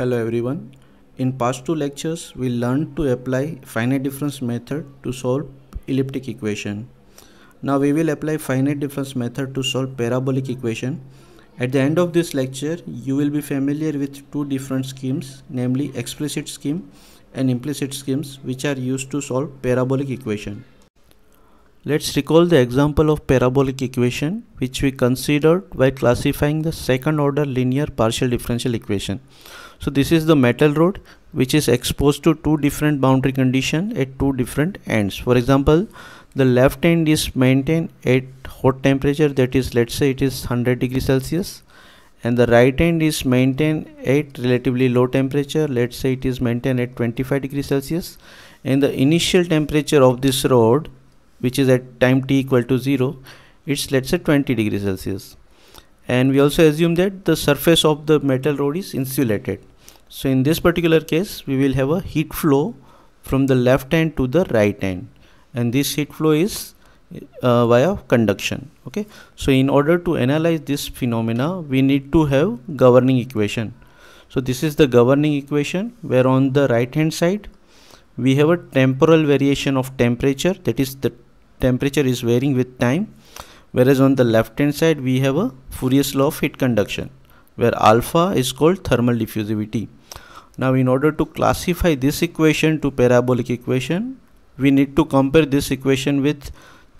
Hello everyone. In past two lectures, we learned to apply finite difference method to solve elliptic equation. Now we will apply finite difference method to solve parabolic equation. At the end of this lecture, you will be familiar with two different schemes, namely explicit scheme and implicit schemes which are used to solve parabolic equation. Let's recall the example of parabolic equation which we considered while classifying the second order linear partial differential equation. So this is the metal rod which is exposed to two different boundary condition at two different ends. For example, the left end is maintained at hot temperature that is let's say it is 100 degree Celsius and the right end is maintained at relatively low temperature let's say it is maintained at 25 degree Celsius and the initial temperature of this rod which is at time t equal to 0 it's let's say 20 degrees celsius and we also assume that the surface of the metal rod is insulated so in this particular case we will have a heat flow from the left hand to the right hand and this heat flow is uh, via conduction okay so in order to analyze this phenomena we need to have governing equation so this is the governing equation where on the right hand side we have a temporal variation of temperature that is the temperature is varying with time whereas on the left hand side we have a Fourier's law of heat conduction where alpha is called thermal diffusivity. Now in order to classify this equation to parabolic equation we need to compare this equation with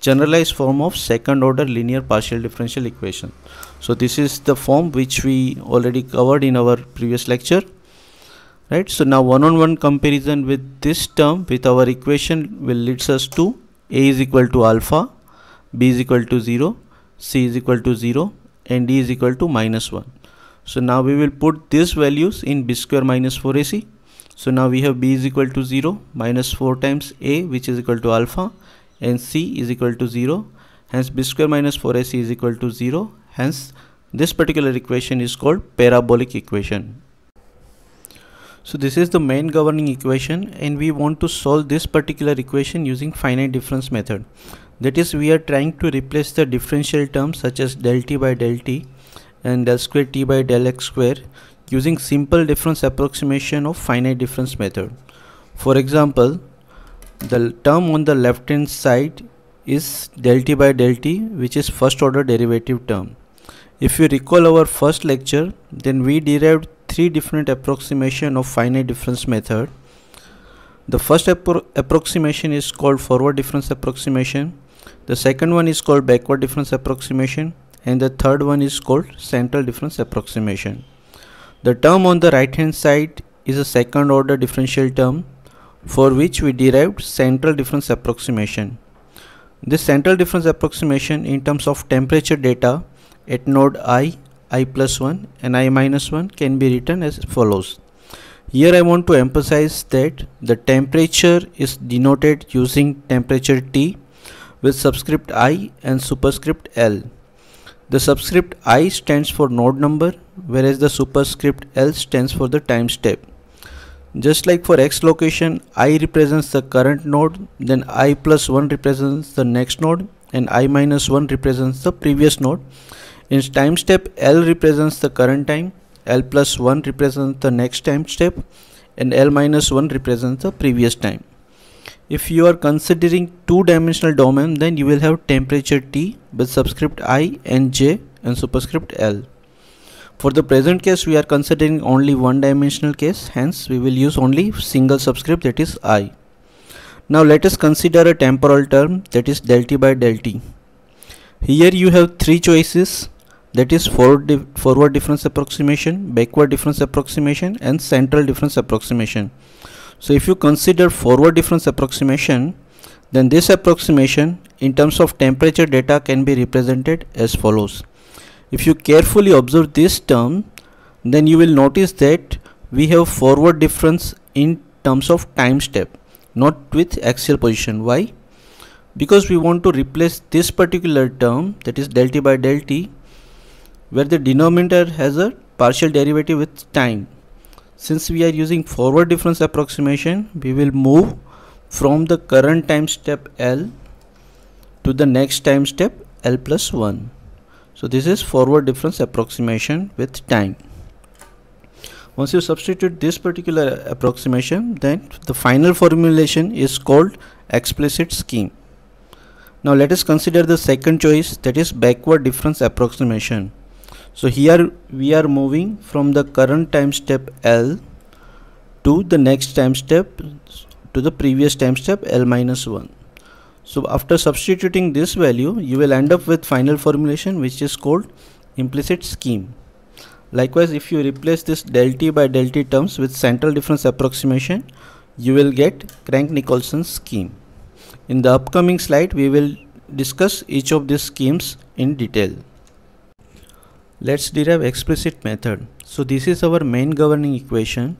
generalized form of second order linear partial differential equation. So this is the form which we already covered in our previous lecture. Right. So now one on one comparison with this term with our equation will leads us to a is equal to alpha b is equal to 0 c is equal to 0 and d is equal to minus 1 so now we will put these values in b square minus 4ac so now we have b is equal to 0 minus 4 times a which is equal to alpha and c is equal to 0 hence b square minus 4ac is equal to 0 hence this particular equation is called parabolic equation so this is the main governing equation and we want to solve this particular equation using finite difference method. That is we are trying to replace the differential terms such as del t by del t and del square t by del x square using simple difference approximation of finite difference method. For example, the term on the left hand side is del t by del t which is first order derivative term. If you recall our first lecture then we derived three different approximation of finite difference method. The first appro approximation is called forward difference approximation. The second one is called backward difference approximation and the third one is called central difference approximation. The term on the right hand side is a second order differential term for which we derived central difference approximation. This central difference approximation in terms of temperature data at node i i plus 1 and i minus 1 can be written as follows. Here I want to emphasize that the temperature is denoted using temperature T with subscript i and superscript L. The subscript i stands for node number whereas the superscript L stands for the time step. Just like for x location i represents the current node then i plus 1 represents the next node and i minus 1 represents the previous node in time step, L represents the current time, L plus 1 represents the next time step, and L minus 1 represents the previous time. If you are considering two-dimensional domain, then you will have temperature T with subscript I and J and superscript L. For the present case, we are considering only one-dimensional case, hence we will use only single subscript that is I. Now let us consider a temporal term that is del T by del T. Here you have three choices that is forward, dif forward difference approximation, backward difference approximation and central difference approximation. So if you consider forward difference approximation, then this approximation in terms of temperature data can be represented as follows. If you carefully observe this term, then you will notice that we have forward difference in terms of time step, not with axial position. Why? Because we want to replace this particular term that is del t by del t where the denominator has a partial derivative with time. Since we are using forward difference approximation, we will move from the current time step L to the next time step L plus 1. So this is forward difference approximation with time. Once you substitute this particular approximation, then the final formulation is called explicit scheme. Now let us consider the second choice that is backward difference approximation so here we are moving from the current time step L to the next time step to the previous time step L minus 1 so after substituting this value you will end up with final formulation which is called implicit scheme likewise if you replace this del t by del t terms with central difference approximation you will get Crank-Nicholson scheme in the upcoming slide we will discuss each of these schemes in detail Let's derive explicit method. So this is our main governing equation.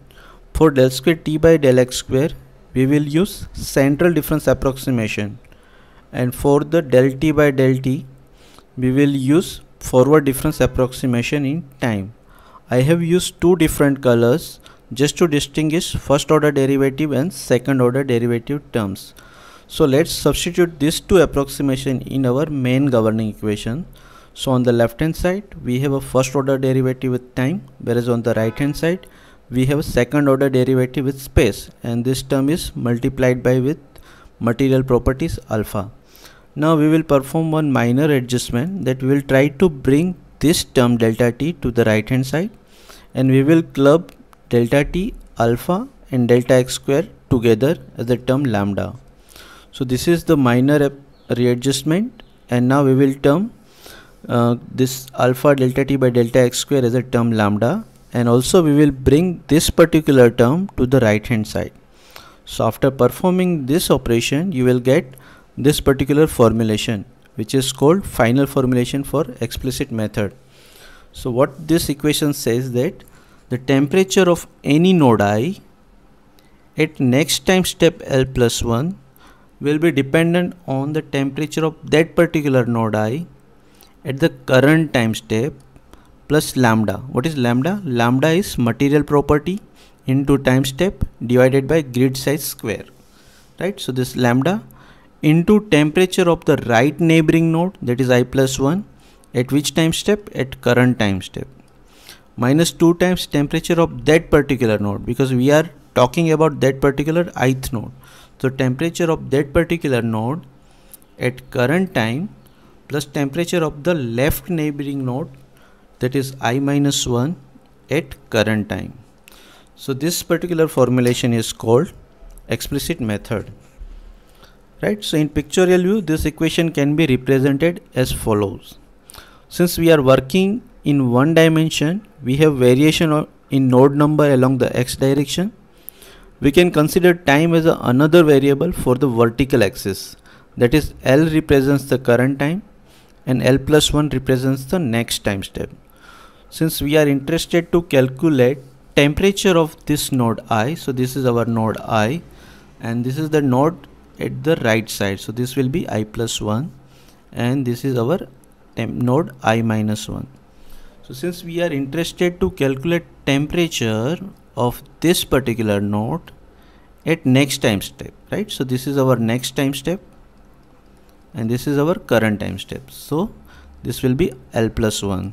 For del square t by del x square, we will use central difference approximation. And for the del t by del t, we will use forward difference approximation in time. I have used two different colors just to distinguish first order derivative and second order derivative terms. So let's substitute these two approximation in our main governing equation. So on the left hand side we have a first order derivative with time whereas on the right hand side we have a second order derivative with space and this term is multiplied by with material properties alpha. Now we will perform one minor adjustment that we will try to bring this term delta t to the right hand side and we will club delta t alpha and delta x square together as the term lambda. So this is the minor readjustment and now we will term uh, this alpha delta t by delta x square as a term lambda and also we will bring this particular term to the right hand side. So after performing this operation you will get this particular formulation which is called final formulation for explicit method. So what this equation says that the temperature of any node i at next time step L plus 1 will be dependent on the temperature of that particular node i at the current time step plus lambda. What is lambda? Lambda is material property into time step divided by grid size square. Right. So this lambda into temperature of the right neighboring node that is i plus 1 at which time step? At current time step. Minus 2 times temperature of that particular node because we are talking about that particular ith node. So temperature of that particular node at current time plus temperature of the left neighboring node that is i minus 1 at current time. So this particular formulation is called explicit method. Right, so in pictorial view this equation can be represented as follows. Since we are working in one dimension we have variation in node number along the x direction. We can consider time as another variable for the vertical axis that is L represents the current time and L plus 1 represents the next time step. Since we are interested to calculate temperature of this node i, so this is our node i and this is the node at the right side. So this will be i plus 1 and this is our node i minus 1. So since we are interested to calculate temperature of this particular node at next time step, right? So this is our next time step and this is our current time step so this will be L plus 1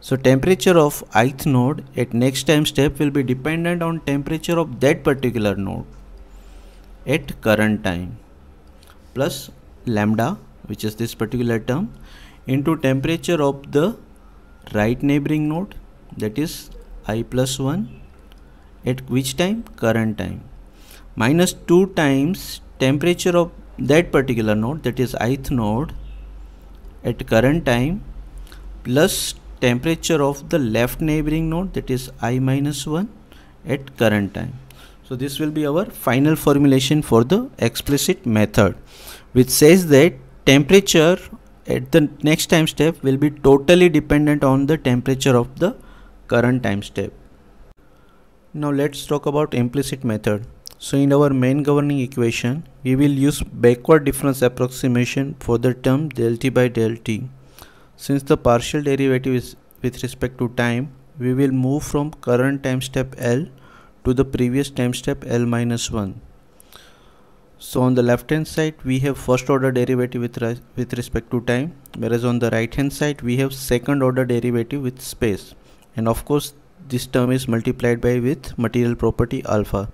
so temperature of ith node at next time step will be dependent on temperature of that particular node at current time plus lambda which is this particular term into temperature of the right neighboring node that is i plus 1 at which time current time minus 2 times temperature of that particular node that is ith node at current time plus temperature of the left neighboring node that is i minus 1 at current time so this will be our final formulation for the explicit method which says that temperature at the next time step will be totally dependent on the temperature of the current time step now let's talk about implicit method so in our main governing equation, we will use backward difference approximation for the term del t by del t. Since the partial derivative is with respect to time, we will move from current time step L to the previous time step L minus 1. So on the left hand side we have first order derivative with, with respect to time whereas on the right hand side we have second order derivative with space and of course this term is multiplied by with material property alpha.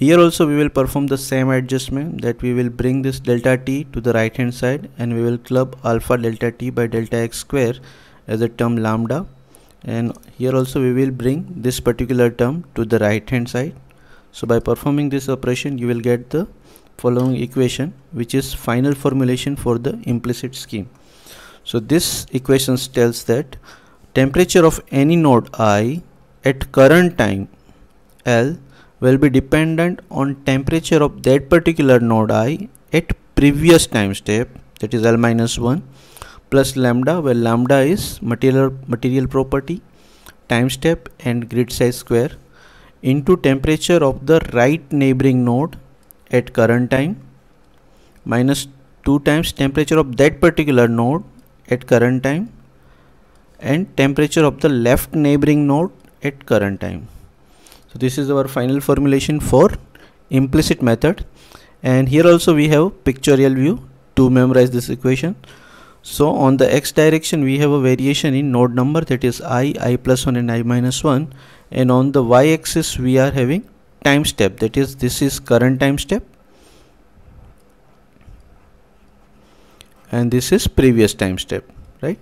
Here also we will perform the same adjustment that we will bring this delta t to the right hand side and we will club alpha delta t by delta x square as a term lambda and here also we will bring this particular term to the right hand side. So by performing this operation you will get the following equation which is final formulation for the implicit scheme. So this equation tells that temperature of any node i at current time L will be dependent on temperature of that particular node i at previous time step that is L minus 1 plus lambda where lambda is material material property time step and grid size square into temperature of the right neighboring node at current time minus 2 times temperature of that particular node at current time and temperature of the left neighboring node at current time so this is our final formulation for implicit method and here also we have pictorial view to memorize this equation so on the x direction we have a variation in node number that is i, i plus 1 and i minus 1 and on the y axis we are having time step that is this is current time step and this is previous time step right.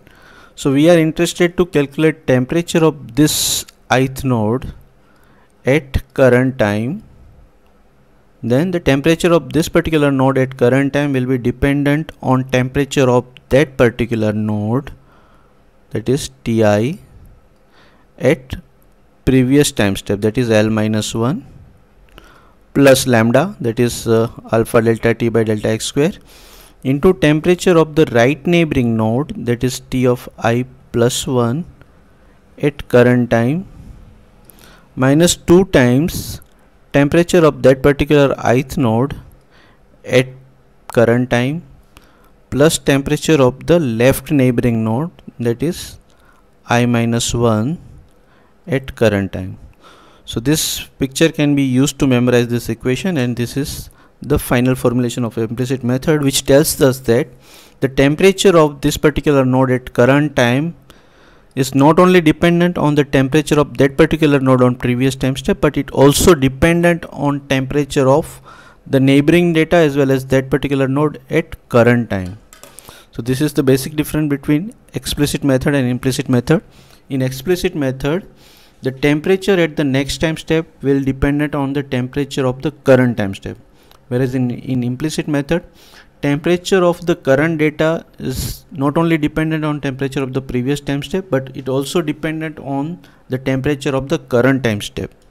So we are interested to calculate temperature of this ith node at current time then the temperature of this particular node at current time will be dependent on temperature of that particular node that is Ti at previous time step that is L minus 1 plus lambda that is uh, alpha delta T by delta x square into temperature of the right neighboring node that is T of i plus 1 at current time minus 2 times temperature of that particular ith node at current time plus temperature of the left neighboring node that is i minus 1 at current time. So this picture can be used to memorize this equation and this is the final formulation of implicit method which tells us that the temperature of this particular node at current time is not only dependent on the temperature of that particular node on previous time step, but it also dependent on temperature of the neighboring data as well as that particular node at current time. So this is the basic difference between explicit method and implicit method. In explicit method, the temperature at the next time step will dependent on the temperature of the current time step. Whereas in, in implicit method, temperature of the current data is not only dependent on temperature of the previous time step but it also dependent on the temperature of the current time step